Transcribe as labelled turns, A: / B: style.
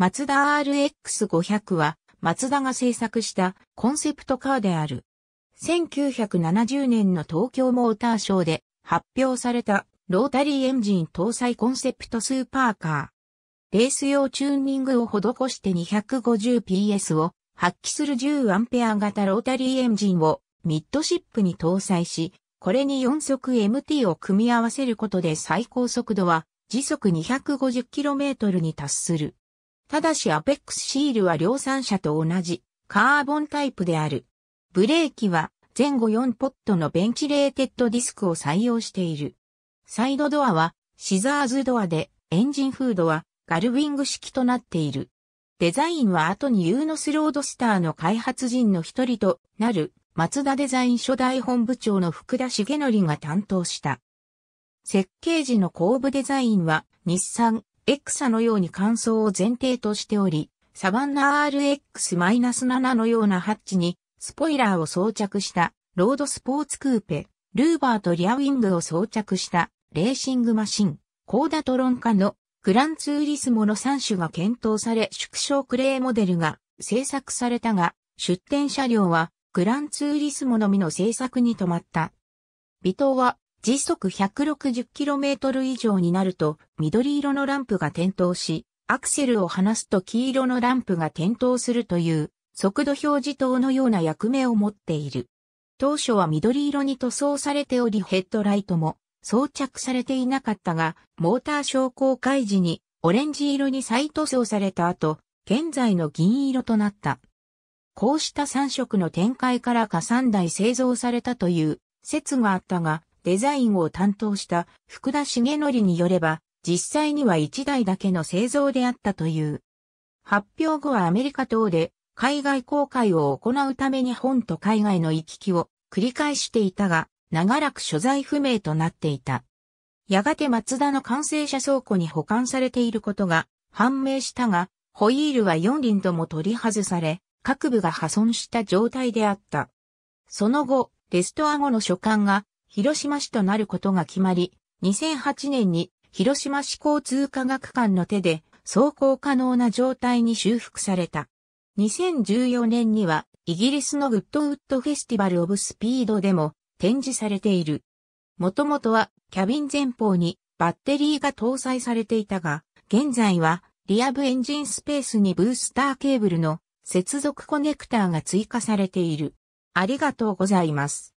A: マツダ RX500 は、マツダが製作したコンセプトカーである。1970年の東京モーターショーで発表されたロータリーエンジン搭載コンセプトスーパーカー。レース用チューニングを施して 250PS を発揮する 10A 型ロータリーエンジンをミッドシップに搭載し、これに4速 MT を組み合わせることで最高速度は時速 250km に達する。ただしアペックスシールは量産車と同じカーボンタイプである。ブレーキは前後4ポットのベンチレーテッドディスクを採用している。サイドドアはシザーズドアでエンジンフードはガルウィング式となっている。デザインは後にユーノスロードスターの開発人の一人となる松田デザイン初代本部長の福田茂則が担当した。設計時の後部デザインは日産、X のように乾燥を前提としており、サバンナ RX-7 のようなハッチにスポイラーを装着したロードスポーツクーペ、ルーバーとリアウィングを装着したレーシングマシン、コーダトロン化のグランツーリスモの3種が検討され縮小クレーモデルが製作されたが、出展車両はグランツーリスモのみの制作に止まった。微糖は時速 160km 以上になると緑色のランプが点灯し、アクセルを離すと黄色のランプが点灯するという速度表示灯のような役目を持っている。当初は緑色に塗装されておりヘッドライトも装着されていなかったが、モーター昇降開示にオレンジ色に再塗装された後、現在の銀色となった。こうした3色の展開から加算台製造されたという説があったが、デザインを担当した福田重則によれば、実際には1台だけの製造であったという。発表後はアメリカ等で海外公開を行うために本と海外の行き来を繰り返していたが、長らく所在不明となっていた。やがて松田の完成車倉庫に保管されていることが判明したが、ホイールは4輪とも取り外され、各部が破損した状態であった。その後、レストア後の書簡が広島市となることが決まり、2008年に広島市交通科学館の手で走行可能な状態に修復された。2014年にはイギリスのグッドウッドフェスティバル・オブ・スピードでも展示されている。もともとはキャビン前方にバッテリーが搭載されていたが、現在はリアブエンジンスペースにブースターケーブルの接続コネクターが追加されている。ありがとうございます。